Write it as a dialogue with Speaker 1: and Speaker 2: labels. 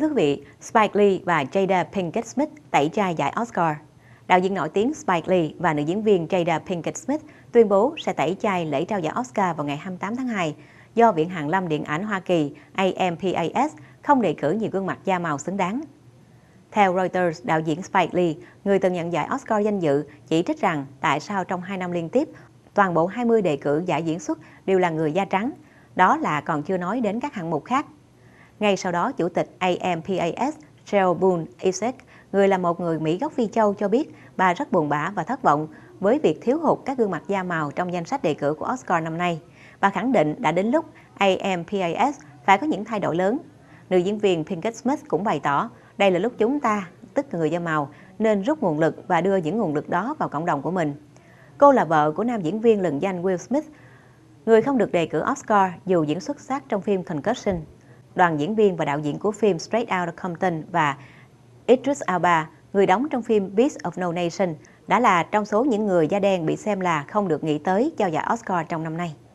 Speaker 1: thưa quý vị, Spike Lee và Jada Pinkett Smith tẩy chay giải Oscar. Đạo diễn nổi tiếng Spike Lee và nữ diễn viên Jada Pinkett Smith tuyên bố sẽ tẩy chay lễ trao giải Oscar vào ngày 28 tháng 2 do Viện Hàn Lâm Điện ảnh Hoa Kỳ AMPAS không đề cử nhiều gương mặt da màu xứng đáng. Theo Reuters, đạo diễn Spike Lee, người từng nhận giải Oscar danh dự, chỉ trích rằng tại sao trong 2 năm liên tiếp, toàn bộ 20 đề cử giải diễn xuất đều là người da trắng. Đó là còn chưa nói đến các hạng mục khác ngay sau đó, Chủ tịch AMPAS Cheryl Boone Isaac, người là một người Mỹ gốc Phi Châu cho biết bà rất buồn bã và thất vọng với việc thiếu hụt các gương mặt da màu trong danh sách đề cử của Oscar năm nay. Bà khẳng định đã đến lúc AMPAS phải có những thay đổi lớn. Nữ diễn viên Pinkett Smith cũng bày tỏ, đây là lúc chúng ta, tức người da màu, nên rút nguồn lực và đưa những nguồn lực đó vào cộng đồng của mình. Cô là vợ của nam diễn viên lừng danh Will Smith, người không được đề cử Oscar dù diễn xuất sắc trong phim Concussion đoàn diễn viên và đạo diễn của phim Straight Outta Compton và Idris Elba, người đóng trong phim Beast of No Nation, đã là trong số những người da đen bị xem là không được nghĩ tới cho giải Oscar trong năm nay.